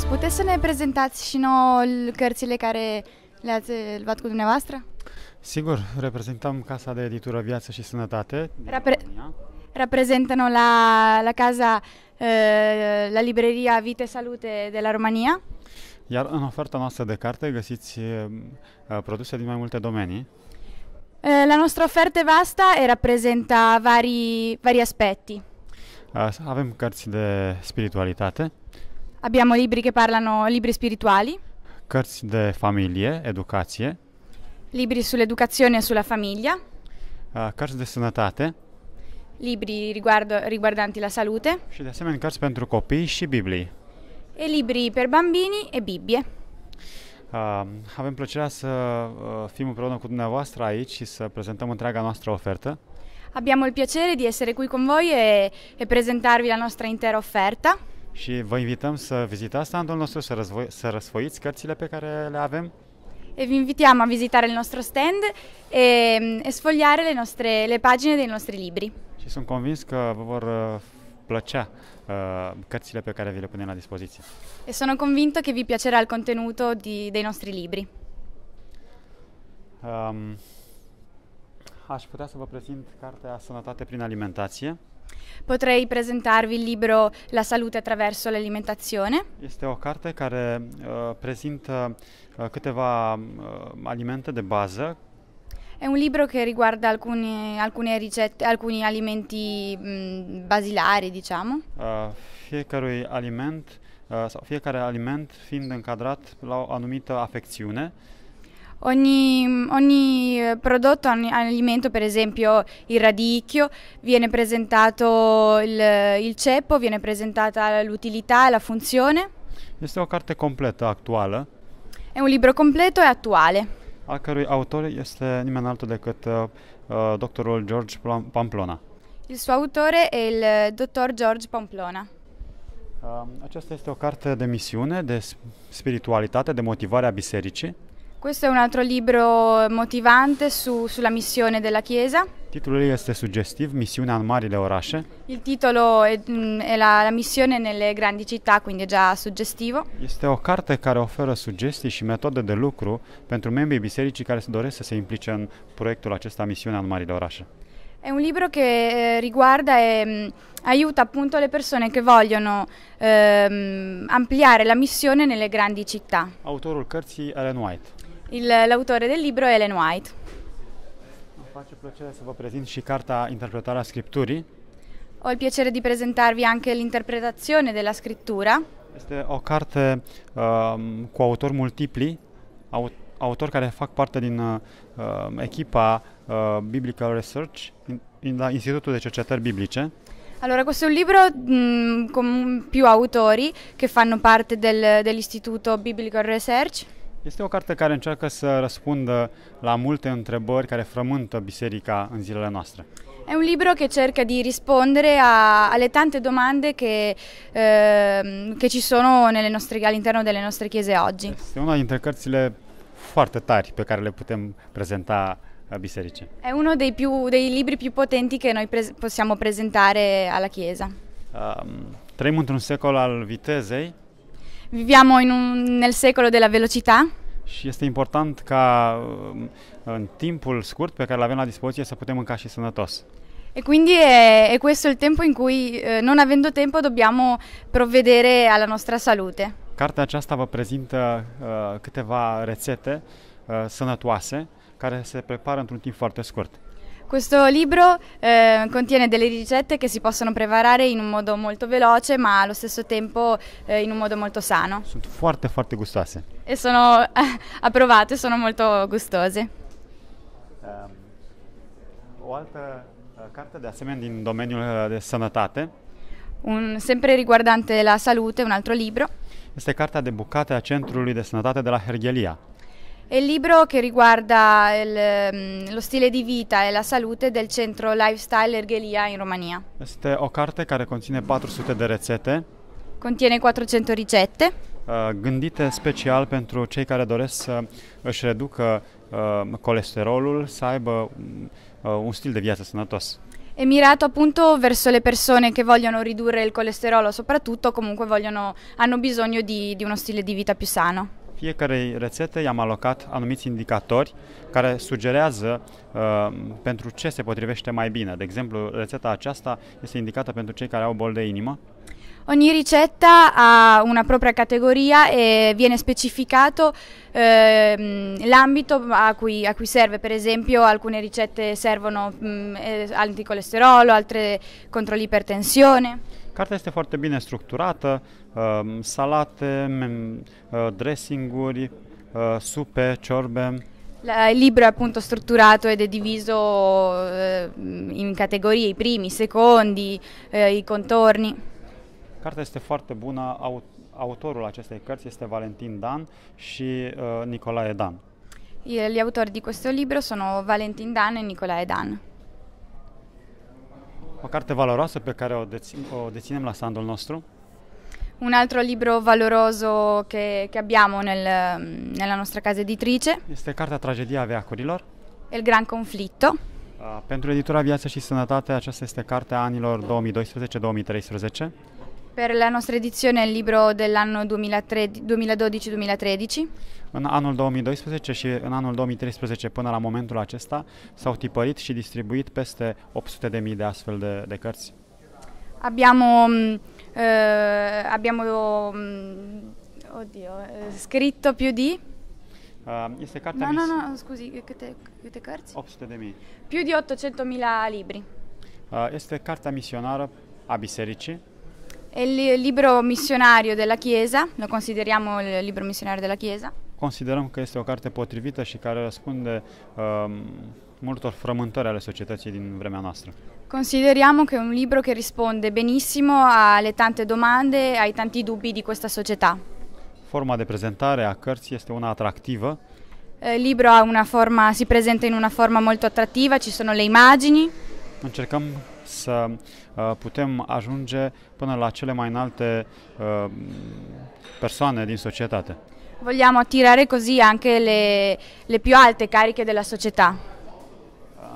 frumos, puteți să ne prezentați și nouă cărțile care le-ați luat cu dumneavoastră? Sigur, reprezentăm Casa de Editură Viață și Sănătate Repre- Reprezentă-ne la, la casa, uh, la libreria Vite Salute de la România. Iar în oferta noastră de carte găsiți uh, produse din mai multe domenii. Uh, la noastră ofertă vasta e reprezenta vari, vari aspecti. Avem cărți de spiritualitate. Abbiamo libri che parlano, libri spirituali. Cărți de familie, educație. Libri sull'educazione e sulla famiglia. Uh, cărți de sănătate. Libri riguardo, riguardanti la salute. Și de asemenea cărți pentru copii și Biblii. E libri per bambini e Bibbie. Uh, avem plăcerea să fim împreună cu dumneavoastră aici și să prezentăm întreaga noastră ofertă. Abbiamo il piacere di essere qui con voi e, e presentarvi la nostra intera offerta. și vă invităm să vizitați standul nostru, să, să răsfoiți cărțile pe care le avem. E vi invitiamo a visitare il nostro stand e, e sfogliare le, nostre, le pagine dei nostri libri. Și sunt convins că vă vor uh, plăcea uh, cărțile pe care vi le punem la dispoziție. E sono convinto che vi piacerà il contenuto di, dei nostri libri. Um, aș putea să vă prezint cartea Sănătate prin alimentație. Potrei presentarvi il libro La salute attraverso l'alimentazione. Este o carte care uh, prezintă uh, câteva uh, alimente de bază è un libro che riguarda alcune, alcune ricette, alcuni alimenti mh, basilari, diciamo. Uh, fiecare aliment, uh, fiecare aliment fiind încadrat la o anumită afecțiune. Ogni, ogni, eh, prodotto, ogni alimento, per esempio il radicchio, viene presentato il, il ceppo, viene presentata l'utilità e la funzione. Questa è una carta completa attuale? È un libro completo e attuale. A cărui autor este nimeni altul decât uh, doctorul George Pamplona. Il suo autore è il dottor George Pamplona. Questa ehm, è una carta di missione, di spiritualità, spiritualitate, de motivare a bisericii. Questo è un altro libro motivante su, sulla missione della Chiesa. Titolul ei este sugestiv, Misiunea în marile orașe. Il titolo è, mm, è la, la, missione nelle grandi città, quindi è già suggestivo. Este o carte care oferă sugestii și metode de lucru pentru membrii bisericii care se doresc să se implice în proiectul acesta Misiunea în marile orașe. È un libro che eh, riguarda e mm, aiuta appunto le persone che vogliono ehm, ampliare la missione nelle grandi città. Autore Autorul cărții Ellen White. Il, l'autore del libro è Ellen White. Mi face piacere să vă prezint și carta Interpretarea Scripturii. Ho il piacere di presentarvi anche l'interpretazione della scrittura. Este o carte um, ehm, cu autori multipli, aut- autori care fac parte din uh, echipa uh, Biblical Research in, in la Institutul de Cercetări Biblice. Allora, questo è un libro mh, mm, con più autori che fanno parte del, dell'Istituto Biblical Research. Este o carte care încearcă să răspundă la multe întrebări care frământă biserica în zilele noastre. È un libro che cerca di rispondere a, alle tante domande che, eh, che ci sono nostre, all'interno delle nostre chiese oggi. Este una dintre cărțile foarte tari pe care le putem prezenta a eh, bisericii. È uno dei, più, dei libri più potenti che noi pres- possiamo presentare alla Chiesa. Um, trăim într-un secol al vitezei viviamo un, nel secolo della velocità. Și este important ca um, în timpul scurt pe care îl avem la dispoziție să putem mânca și sănătos. E quindi è, è questo il tempo in cui, eh, non avendo tempo, dobbiamo provvedere alla nostra salute. Cartea aceasta vă prezintă uh, câteva rețete uh, sănătoase care se prepară într-un timp foarte scurt. Questo libro eh, contiene delle ricette che si possono preparare in un modo molto veloce ma allo stesso tempo eh, in un modo molto sano. Sono forte, forte gustose. E sono eh, approvate, sono molto gustose. Um, o uh, carta di assieme in domenio uh, eh, della sanatate. Un, sempre riguardante la salute, un altro libro. Questa è carta dedicata al centro di sanatate della Hergelia. È il libro che riguarda il, mm, lo stile di vita e la salute del centro Lifestyle Ergelia in Romania. Este o carte care conține 400 de Contiene 400 ricette. Uh, gândite special pentru cei care doresc să își reducă uh, colesterolul, să aibă uh, un stil de viață sănătos. È mirato appunto verso le persone che vogliono ridurre il colesterolo, soprattutto comunque vogliono, hanno bisogno di, di uno stile di vita più sano. Fiecarei rețete i-am alocat anumiți indicatori care sugerează uh, pentru ce se potrivește mai bine. De exemplu, rețeta aceasta este indicată pentru cei care au bol de inimă, Ogni ricetta ha una propria categoria e viene specificato eh, l'ambito a, a cui, serve, per esempio alcune ricette servono mh, mm, eh, anticolesterolo, altre contro l'ipertensione. Cartea este foarte bine structurată, uh, salate, uh, dressinguri, uh, supe, ciorbe. Il libro è appunto strutturato ed è diviso in categorie, i primi, i secondi, i contorni. Cartea este foarte bună, autorul acestei cărți este Valentin Dan și Nicolae Dan. Gli autori di questo libro sono Valentin Dan e Nicolae Dan. O carte valoroasă pe care o, dețin, o deținem la standul nostru? Un altro libro valoroso che, che abbiamo nel, nella nostra casa editrice este cartea Tragedia veacurilor. Il Gran Conflitto. Ah, pentru editura Viață și Sănătate, aceasta este cartea anilor 2012-2013. Per la nostra edizione il libro dell'anno 2012-2013. În anul 2012 și în anul 2013 până la momentul acesta s-au tipărit și distribuit peste 800.000 de astfel de, de cărți. Abbiamo, mm, eh, abbiamo mm, oddio, eh, scritto più di Uh, este cartea no, no, no, scusi, câte, câte cărți? 800 Più di 800.000 libri. Uh, este cartea misionară a bisericii, è il libro missionario della Chiesa, lo consideriamo il libro missionario della Chiesa? Considerăm că este o che risponde și care răspunde um, multor frământări ale societății din vremea noastră. Consideriamo che è un libro che risponde benissimo alle tante domande, ai tanti dubbi di questa società. Forma di presentare a cărții è una atractivă. Eh, il libro una forma, si presenta in una forma molto attrattiva, ci sono le immagini. Încercăm să uh, putem ajunge până la cele mai înalte uh, persone din societate. Vogliamo attirare così anche le, le più alte cariche della società.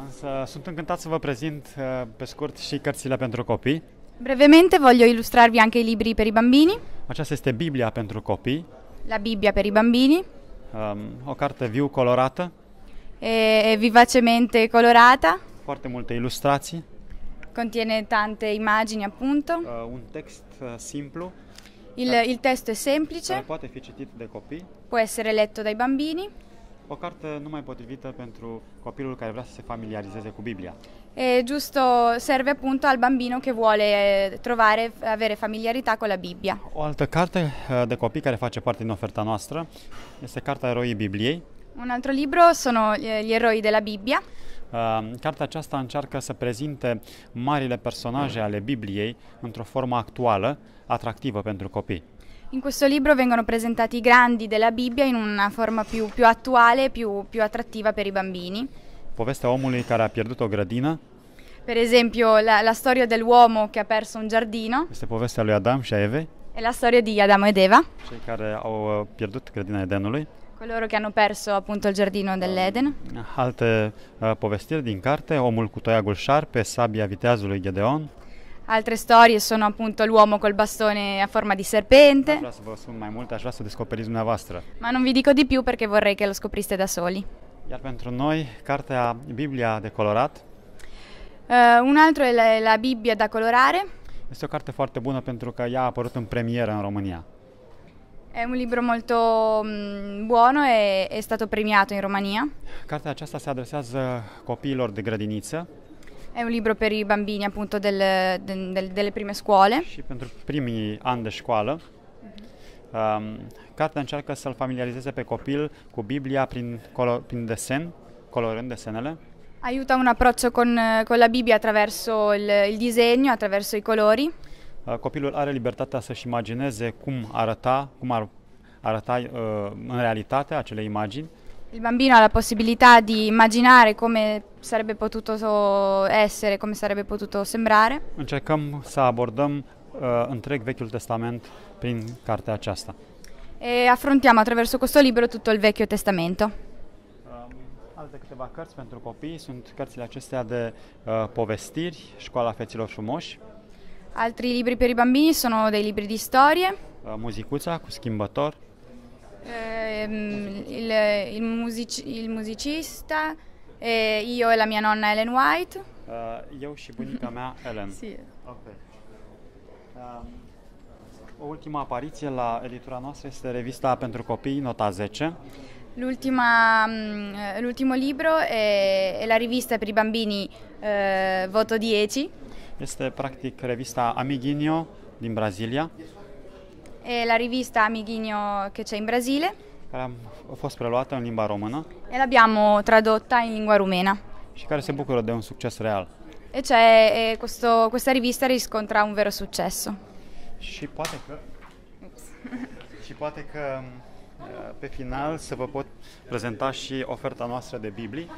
Însă sunt încântat să vă uh, scurt și cărțile pentru copii. Brevemente voglio illustrarvi anche i libri per i bambini. Aceasta este Biblia pentru copii. La Bibbia per i bambini. Um, o carte viu colorată. E, e vivacemente colorata. Foarte multe Contiene tante immagini appunto. Uh, un testo eh, simplu. Il, il, testo è semplice. Eh, Può essere letto dai bambini. O carte numai potrivită pentru copilul care vrea să se familiarizzeze cu Biblia. E giusto, serve appunto al bambino che vuole trovare, avere familiarità con la Bibbia. O altă carte de copii care face parte din oferta noastră este Cartea Eroii Bibliei. Un altro libro sono gli eroi della Bibbia. Ehm, cartea aceasta încearcă să prezinte marile personaje ale Bibliei într-o formă actuală, atractivă pentru copii. In questo libro vengono presentati i grandi della Bibbia in una forma più, più attuale, più, più attrattiva per i bambini. Povestea omului care a pierdut grădină. Per esempio la, la storia dell'uomo che ha perso un giardino. Este povestea lui Adam e Evei. E la storia di Adamo ed Eva. Cei care au uh, pierdut grădina Edenului. Coloro che hanno perso appunto il giardino dell'Eden. Um, alte uh, eh, din carte, omul cu toiagul șarpe, sabbia viteazului Gedeon. Altre storie sono appunto l'uomo col bastone a forma di serpente. Ma non vi dico di più perché vorrei che lo scopriste da soli. Iar pentru noi, cartea Biblia de colorat. Uh, un altro è la, la Bibbia da colorare. Questa o carte foarte bună buona că ea a apărut în premieră în România. È un libro molto mm, buono e è stato premiato in Romania. Cartea aceasta se adresează copiilor de grădiniță. È un libro per i bambini appunto del, del, delle prime scuole. Și pentru primii ani de școală. Um, cartea încearcă să-l familiarizeze pe copil cu Biblia prin, color, prin desen, colorând desenele. Aiuta un approccio con, con la Bibbia attraverso il, il disegno, attraverso i colori. Uh, copilul are libertatea să-și imagineze cum arăta, cum ar arăta uh, în realitate acele imagini. Il bambino ha la possibilità di immaginare come sarebbe potuto eh, essere, come sarebbe potuto sembrare. Încercăm să abordăm uh, întreg Vechiul Testament prin cartea aceasta. E affrontiamo attraverso questo libro tutto il Vecchio Testamento. Um, alte câteva cărți pentru copii sunt cărțile acestea de uh, povestiri, Școala Feților Frumoși. Altri libri per i bambini sono dei libri di storie. La eh, musicuța cu schimbător. Ehm, il, il, music, il, musicista, eh, io e la mia nonna Ellen White. Io e la mia nonna Ellen. sì. Okay. Um, o ultima apariție la editura noastră este revista pentru copii, nota 10. Mm, eh, l'ultimo libro è, è, la rivista per i bambini eh, Voto 10. Este practic rivista Amiguinho din Brazilia. È la rivista Amiguinho che c'è in Brasile. Care a fost preluată în limba română. E l'abbiamo tradotta in lingua rumena. Și care se bucură de un succes real. E cioè, e questo, questa rivista riscontra un vero successo. Și poate că... și poate că uh, pe final să vă pot prezenta și oferta noastră de Biblii.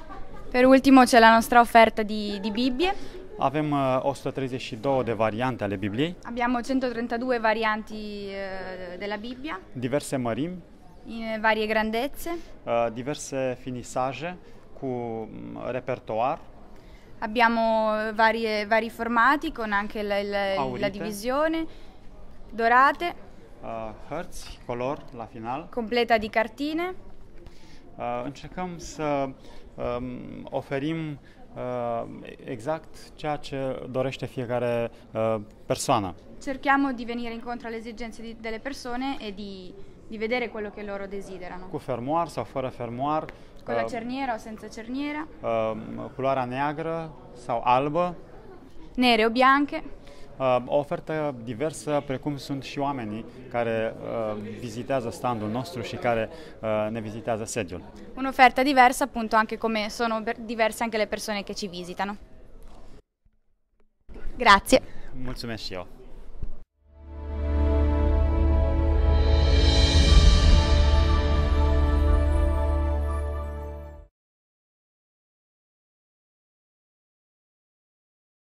Per ultimo c'è la nostra offerta di, di Bibbie. Avem 132 uh, de variante ale Bibliei. Abbiamo 132 varianti uh, della Bibbia. Diverse mărimi. In uh, varie grandezze. Diverse finisaje cu mm, repertoar. Abbiamo varie, vari formati con anche la, la, la divisione, dorate. Uh, hărți, color la final. Completa di cartine. Uh, încercăm să um, oferim Uh, exact ceea ce dorește fiecare uh, persoană. Cerchiamo di venire incontro alle esigenze di, delle persone e di, di vedere quello che loro desiderano. Cu fermoar sau fără fermoar. Con la uh, cerniera o senza cerniera. culoarea neagră sau albă. Nere o bianche o ofertă diversă, precum sunt și oamenii care vizitează standul nostru și care ne vizitează sediul. Un'offerta diversa appunto anche come sono diverse anche le persone che ci visitano. Grazie. Mulțumesc și eu.